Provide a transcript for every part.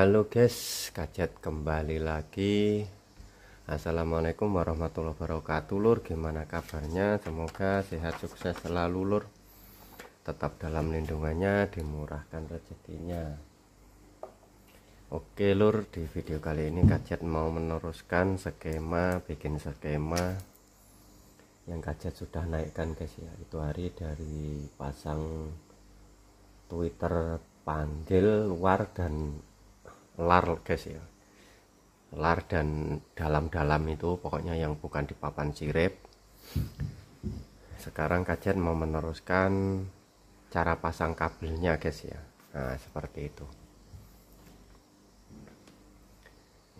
Halo guys, kacet kembali lagi Assalamualaikum warahmatullahi wabarakatuh lur Gimana kabarnya? Semoga sehat sukses selalu lur Tetap dalam lindungannya, dimurahkan rezekinya Oke lur, di video kali ini kacet mau meneruskan skema Bikin skema Yang kacet sudah naikkan guys ya Itu hari dari pasang Twitter panggil luar dan lar guys ya lar dan dalam-dalam itu pokoknya yang bukan di papan sirip sekarang kajian mau meneruskan cara pasang kabelnya guys ya nah seperti itu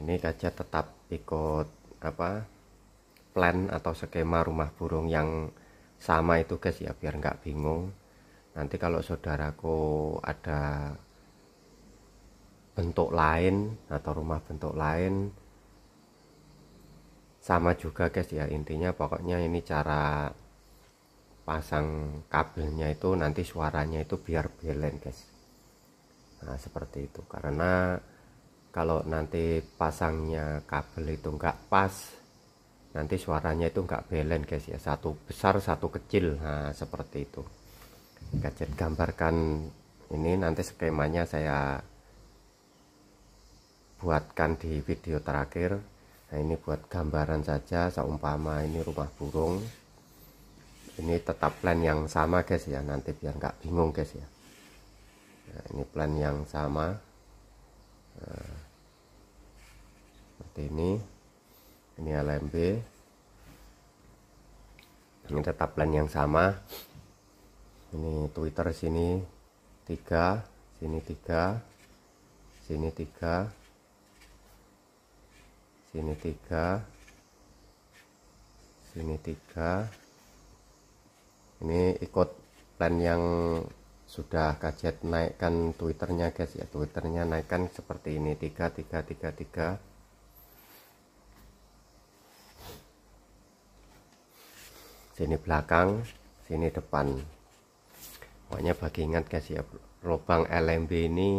ini kajian tetap ikut apa plan atau skema rumah burung yang sama itu guys ya biar nggak bingung nanti kalau saudaraku ada bentuk lain atau rumah bentuk lain sama juga guys ya intinya pokoknya ini cara pasang kabelnya itu nanti suaranya itu biar balance guys nah seperti itu karena kalau nanti pasangnya kabel itu enggak pas nanti suaranya itu enggak balance guys ya satu besar satu kecil nah seperti itu gadget gambarkan ini nanti skemanya saya buatkan di video terakhir nah ini buat gambaran saja seumpama ini rumah burung ini tetap plan yang sama guys ya nanti biar nggak bingung guys ya nah, ini plan yang sama nah, seperti ini ini LMB ini tetap plan yang sama ini Twitter sini tiga sini tiga sini tiga sini tiga sini tiga ini ikut plan yang sudah kaget naikkan twitternya guys ya twitternya naikkan seperti ini tiga tiga tiga tiga sini belakang sini depan pokoknya bagi ingat guys ya lubang LMB ini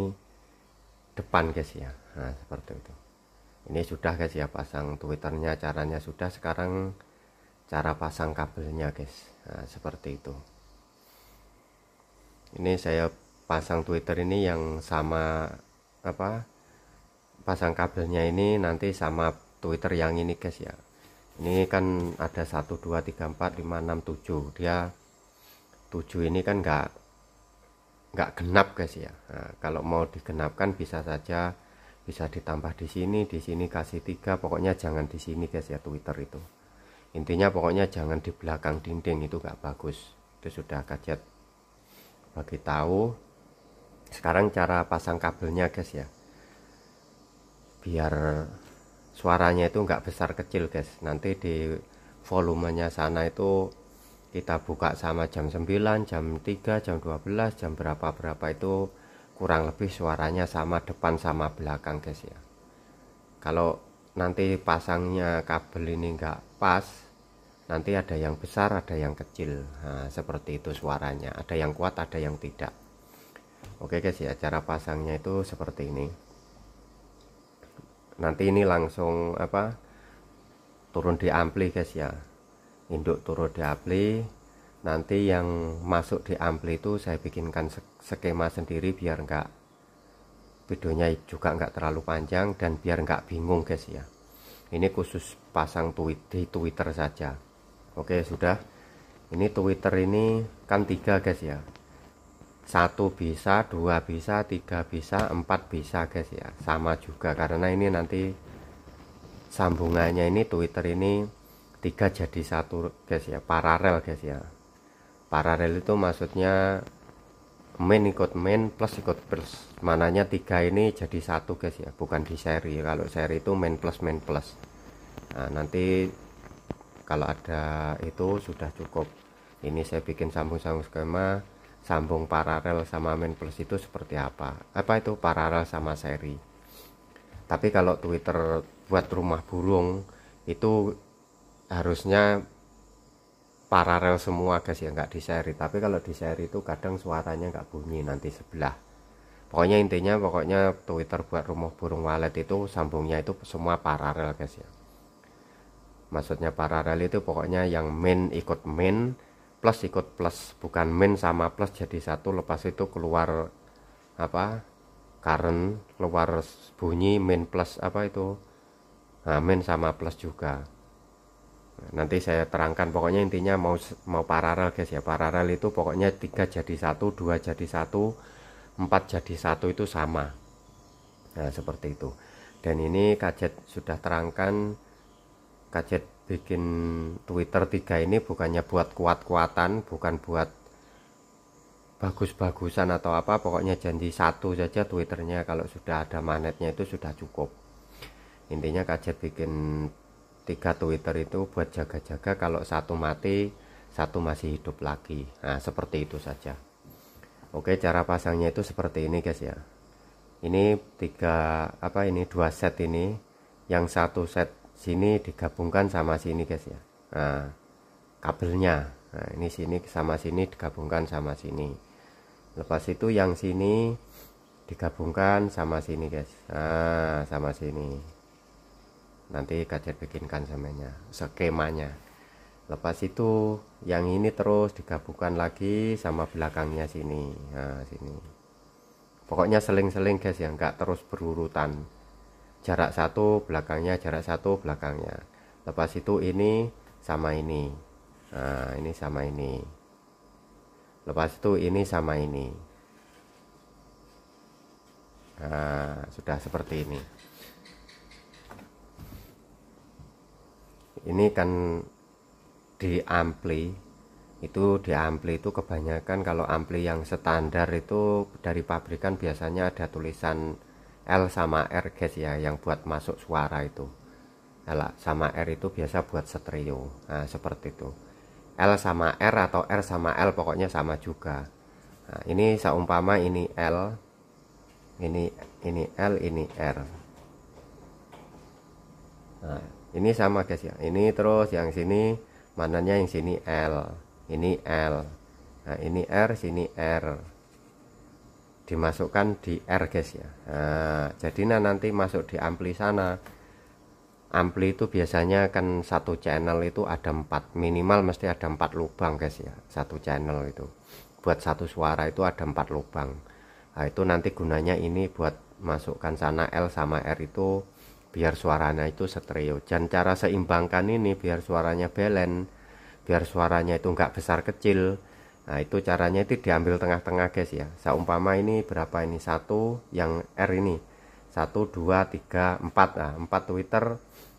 depan guys ya nah seperti itu ini sudah guys ya pasang twitternya caranya sudah sekarang cara pasang kabelnya guys nah, seperti itu ini saya pasang twitter ini yang sama apa pasang kabelnya ini nanti sama twitter yang ini guys ya ini kan ada 1 2 3 4 5 6 7 dia 7 ini kan enggak enggak genap guys ya nah, kalau mau digenapkan bisa saja bisa ditambah di sini di sini kasih tiga pokoknya jangan di sini guys ya Twitter itu intinya pokoknya jangan di belakang dinding itu gak bagus itu sudah kajet bagi tahu sekarang cara pasang kabelnya guys ya biar suaranya itu gak besar kecil guys nanti di volumenya sana itu kita buka sama jam 9 jam 3 jam 12 jam berapa berapa itu kurang lebih suaranya sama depan sama belakang guys ya kalau nanti pasangnya kabel ini enggak pas nanti ada yang besar ada yang kecil nah, seperti itu suaranya ada yang kuat ada yang tidak oke guys ya cara pasangnya itu seperti ini nanti ini langsung apa turun di ampli guys ya induk turun di ampli nanti yang masuk di ampli itu saya bikinkan skema sendiri biar enggak videonya juga enggak terlalu panjang dan biar enggak bingung guys ya ini khusus pasang tweet di Twitter saja Oke sudah ini Twitter ini kan tiga guys ya satu bisa dua bisa tiga bisa empat bisa guys ya sama juga karena ini nanti sambungannya ini Twitter ini tiga jadi satu guys ya paralel guys ya paralel itu maksudnya main ikut main plus ikut plus mananya tiga ini jadi satu guys ya bukan di seri kalau seri itu main plus main plus nah nanti kalau ada itu sudah cukup ini saya bikin sambung-sambung skema sambung paralel sama main plus itu seperti apa apa itu paralel sama seri tapi kalau Twitter buat rumah burung itu harusnya paralel semua guys ya nggak di seri tapi kalau di seri itu kadang suaranya nggak bunyi nanti sebelah pokoknya intinya pokoknya Twitter buat rumah burung walet itu sambungnya itu semua paralel guys ya maksudnya paralel itu pokoknya yang main ikut main plus ikut plus bukan main sama plus jadi satu lepas itu keluar apa current keluar bunyi main plus apa itu nah, main sama plus juga nanti saya terangkan pokoknya intinya mau mau paralel guys ya paralel itu pokoknya 3 jadi 1 2 jadi 1 4 jadi 1 itu sama nah seperti itu dan ini kajet sudah terangkan kajet bikin Twitter tiga ini bukannya buat kuat-kuatan bukan buat bagus-bagusan atau apa pokoknya janji satu saja Twitternya kalau sudah ada manetnya itu sudah cukup intinya kajet bikin tiga Twitter itu buat jaga-jaga kalau satu mati satu masih hidup lagi nah seperti itu saja oke cara pasangnya itu seperti ini guys ya ini tiga apa ini dua set ini yang satu set sini digabungkan sama sini guys ya nah, kabelnya nah ini sini sama sini digabungkan sama sini lepas itu yang sini digabungkan sama sini guys nah sama sini nanti kacer bikinkan semennya skemanya lepas itu yang ini terus digabungkan lagi sama belakangnya sini nah sini pokoknya seling-seling guys ya enggak terus berurutan jarak satu belakangnya jarak satu belakangnya lepas itu ini sama ini nah ini sama ini lepas itu ini sama ini nah sudah seperti ini ini kan di ampli itu di ampli itu kebanyakan kalau ampli yang standar itu dari pabrikan biasanya ada tulisan L sama R guys ya yang buat masuk suara itu L sama R itu biasa buat stereo nah, seperti itu L sama R atau R sama L pokoknya sama juga nah, ini seumpama ini L ini ini L ini R nah, ini sama guys ya ini terus yang sini mananya yang sini L ini L nah ini R sini R dimasukkan di R guys ya nah, jadi nah nanti masuk di ampli sana ampli itu biasanya kan satu channel itu ada empat minimal mesti ada empat lubang guys ya satu channel itu buat satu suara itu ada empat lubang nah, itu nanti gunanya ini buat masukkan sana L sama R itu biar suaranya itu stereo dan cara seimbangkan ini biar suaranya balance biar suaranya itu enggak besar kecil nah itu caranya itu diambil tengah-tengah guys ya seumpama ini berapa ini satu yang R ini satu dua tiga empat nah, empat Twitter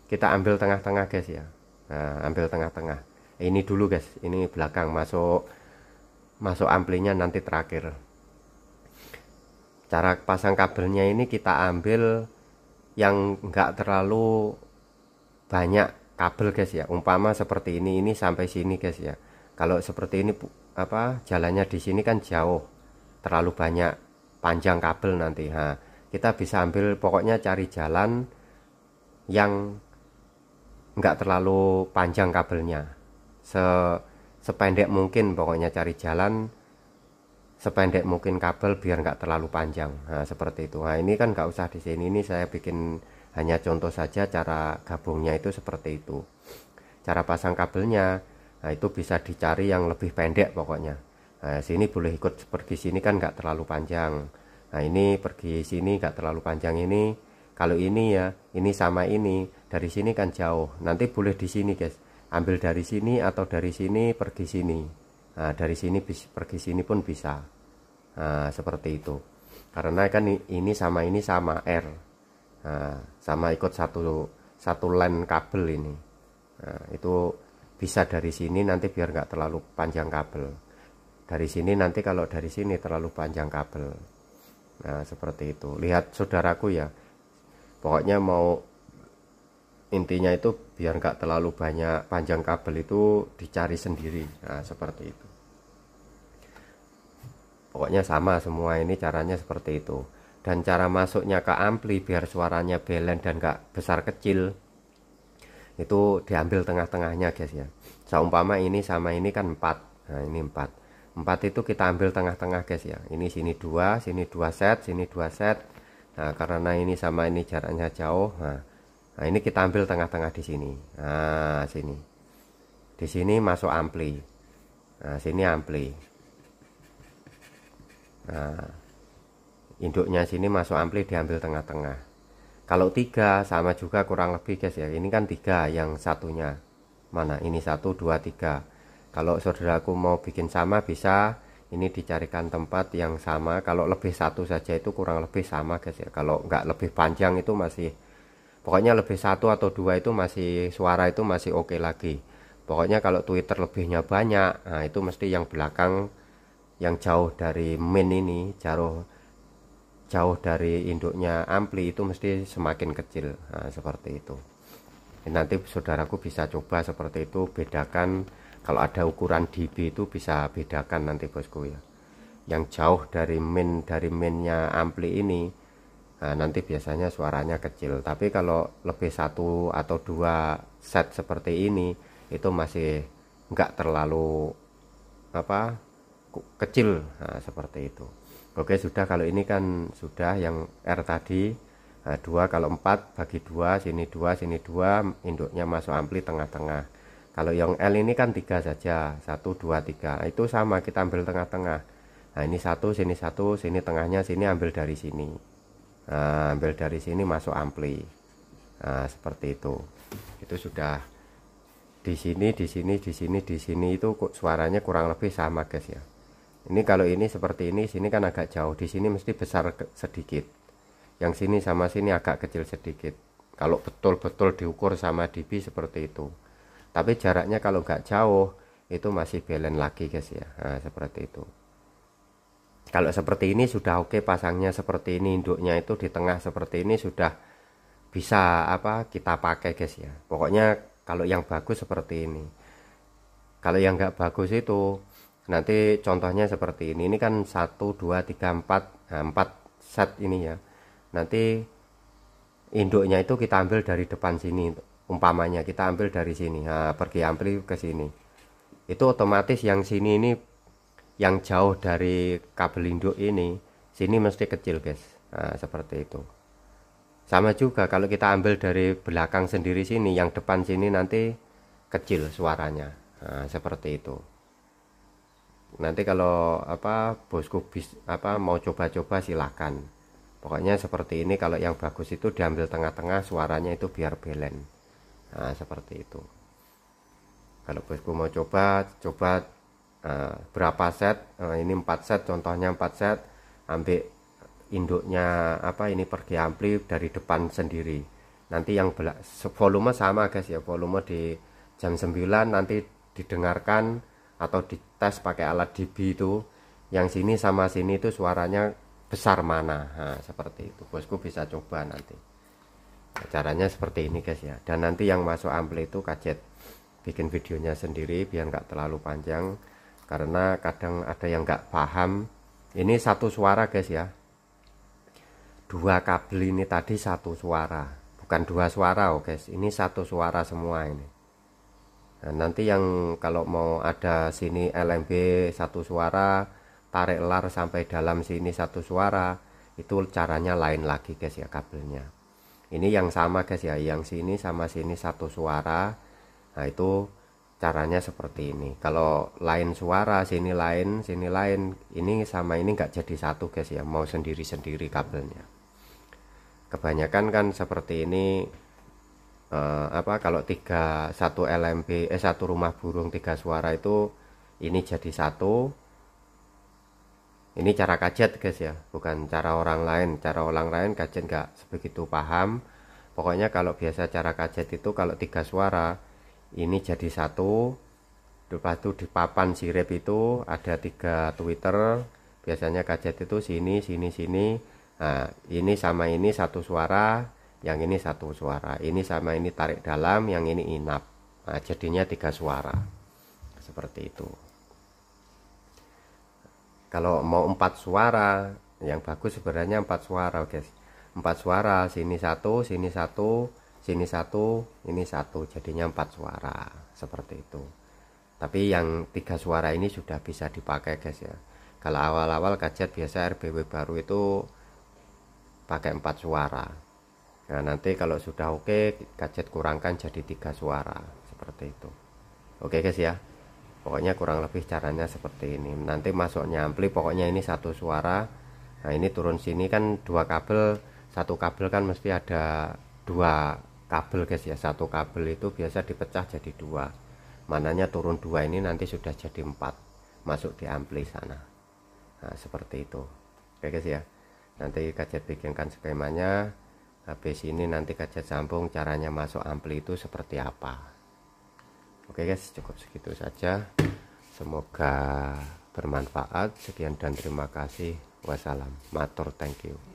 kita ambil tengah-tengah guys ya nah, ambil tengah-tengah ini dulu guys ini belakang masuk masuk amplinya nanti terakhir cara pasang kabelnya ini kita ambil yang nggak terlalu banyak kabel guys ya umpama seperti ini ini sampai sini guys ya kalau seperti ini apa jalannya di sini kan jauh terlalu banyak panjang kabel nanti ha kita bisa ambil pokoknya cari jalan yang nggak terlalu panjang kabelnya se sependek mungkin pokoknya cari jalan sependek mungkin kabel biar nggak terlalu panjang nah, seperti itu nah ini kan nggak usah di sini ini saya bikin hanya contoh saja cara gabungnya itu seperti itu cara pasang kabelnya nah itu bisa dicari yang lebih pendek pokoknya nah, sini boleh ikut pergi sini kan nggak terlalu panjang nah ini pergi sini nggak terlalu panjang ini kalau ini ya ini sama ini dari sini kan jauh nanti boleh di sini guys ambil dari sini atau dari sini pergi sini nah, dari sini pergi sini pun bisa nah, seperti itu karena kan ini sama ini sama R nah, sama ikut satu satu line kabel ini nah, itu bisa dari sini nanti biar nggak terlalu panjang kabel dari sini nanti kalau dari sini terlalu panjang kabel nah seperti itu lihat saudaraku ya pokoknya mau intinya itu biar nggak terlalu banyak panjang kabel itu dicari sendiri nah seperti itu pokoknya sama semua ini caranya seperti itu dan cara masuknya ke ampli biar suaranya balance dan gak besar kecil itu diambil tengah-tengahnya guys ya seumpama ini sama ini kan 4 nah ini 4 4 itu kita ambil tengah-tengah guys ya ini sini 2 sini 2 set sini 2 set nah karena ini sama ini jaraknya jauh nah, nah ini kita ambil tengah-tengah di sini nah sini di sini masuk ampli nah sini ampli Nah, induknya sini masuk ampli diambil tengah-tengah. Kalau tiga sama juga kurang lebih guys ya. Ini kan tiga yang satunya mana? Ini satu dua tiga. Kalau saudaraku mau bikin sama bisa. Ini dicarikan tempat yang sama. Kalau lebih satu saja itu kurang lebih sama guys ya. Kalau nggak lebih panjang itu masih pokoknya lebih satu atau dua itu masih suara itu masih oke okay lagi pokoknya kalau Twitter lebihnya banyak nah itu mesti yang belakang yang jauh dari min ini jauh jauh dari induknya ampli itu mesti semakin kecil nah, seperti itu nanti saudaraku bisa coba seperti itu bedakan kalau ada ukuran dB itu bisa bedakan nanti bosku ya yang jauh dari min dari minnya ampli ini nah, nanti biasanya suaranya kecil tapi kalau lebih satu atau dua set seperti ini itu masih nggak terlalu apa kecil nah, seperti itu oke sudah kalau ini kan sudah yang R tadi nah, 2 kalau 4 bagi 2 sini 2 sini 2 induknya masuk ampli tengah-tengah kalau yang L ini kan 3 saja 1 2 3 nah, itu sama kita ambil tengah-tengah nah ini 1 sini 1 sini tengahnya sini ambil dari sini nah, ambil dari sini masuk ampli nah, seperti itu itu sudah di sini di sini di sini di sini itu suaranya kurang lebih sama guys ya ini kalau ini seperti ini sini kan agak jauh di sini mesti besar sedikit yang sini sama sini agak kecil sedikit kalau betul-betul diukur sama DB seperti itu tapi jaraknya kalau nggak jauh itu masih balance lagi guys ya nah, seperti itu kalau seperti ini sudah oke pasangnya seperti ini induknya itu di tengah seperti ini sudah bisa apa kita pakai guys ya pokoknya kalau yang bagus seperti ini kalau yang nggak bagus itu nanti contohnya seperti ini ini kan 1 2 3 4 nah, 4 set ini ya nanti induknya itu kita ambil dari depan sini umpamanya kita ambil dari sini nah, pergi ampli ke sini itu otomatis yang sini ini yang jauh dari kabel induk ini sini mesti kecil guys nah, seperti itu sama juga kalau kita ambil dari belakang sendiri sini yang depan sini nanti kecil suaranya nah, seperti itu nanti kalau apa bosku bis apa mau coba-coba silahkan pokoknya seperti ini kalau yang bagus itu diambil tengah-tengah suaranya itu biar belen nah seperti itu kalau bosku mau coba coba uh, berapa set uh, ini 4 set contohnya 4 set ambil induknya apa ini pergi ampli dari depan sendiri nanti yang belak volume sama guys ya volume di jam 9 nanti didengarkan atau dites pakai alat DB itu yang sini sama sini itu suaranya besar mana nah, seperti itu bosku bisa coba nanti caranya seperti ini guys ya dan nanti yang masuk ampli itu kaget bikin videonya sendiri biar nggak terlalu panjang karena kadang ada yang nggak paham ini satu suara guys ya dua kabel ini tadi satu suara bukan dua suara oh guys ini satu suara semua ini Nah, nanti yang kalau mau ada sini LMB satu suara, tarik lar sampai dalam sini satu suara, itu caranya lain lagi guys ya kabelnya. Ini yang sama guys ya, yang sini sama sini satu suara. Nah, itu caranya seperti ini. Kalau lain suara, sini lain, sini lain, ini sama ini nggak jadi satu guys ya, mau sendiri-sendiri kabelnya. Kebanyakan kan seperti ini Eh, apa kalau tiga satu LMB eh satu rumah burung tiga suara itu ini jadi satu ini cara kajet guys ya bukan cara orang lain cara orang lain kajet nggak sebegitu paham pokoknya kalau biasa cara kajet itu kalau tiga suara ini jadi satu lepas itu di papan sirip itu ada tiga twitter biasanya kajet itu sini sini sini nah, ini sama ini satu suara yang ini satu suara ini sama ini tarik dalam yang ini inap nah, jadinya tiga suara seperti itu kalau mau empat suara yang bagus sebenarnya empat suara guys empat suara sini satu sini satu sini satu ini satu jadinya empat suara seperti itu tapi yang tiga suara ini sudah bisa dipakai guys ya kalau awal-awal gadget biasa RBW baru itu pakai empat suara Nah nanti kalau sudah oke okay, gadget kurangkan jadi tiga suara seperti itu. Oke okay, guys ya. Pokoknya kurang lebih caranya seperti ini. Nanti masuknya ampli pokoknya ini satu suara. Nah ini turun sini kan dua kabel, satu kabel kan mesti ada dua kabel guys ya. Satu kabel itu biasa dipecah jadi dua. Mananya turun dua ini nanti sudah jadi empat masuk di ampli sana. Nah seperti itu. Oke okay, guys ya. Nanti gadget bikinkan skemanya habis ini nanti kaca sambung caranya masuk ampli itu seperti apa oke guys cukup segitu saja semoga bermanfaat sekian dan terima kasih wassalam matur thank you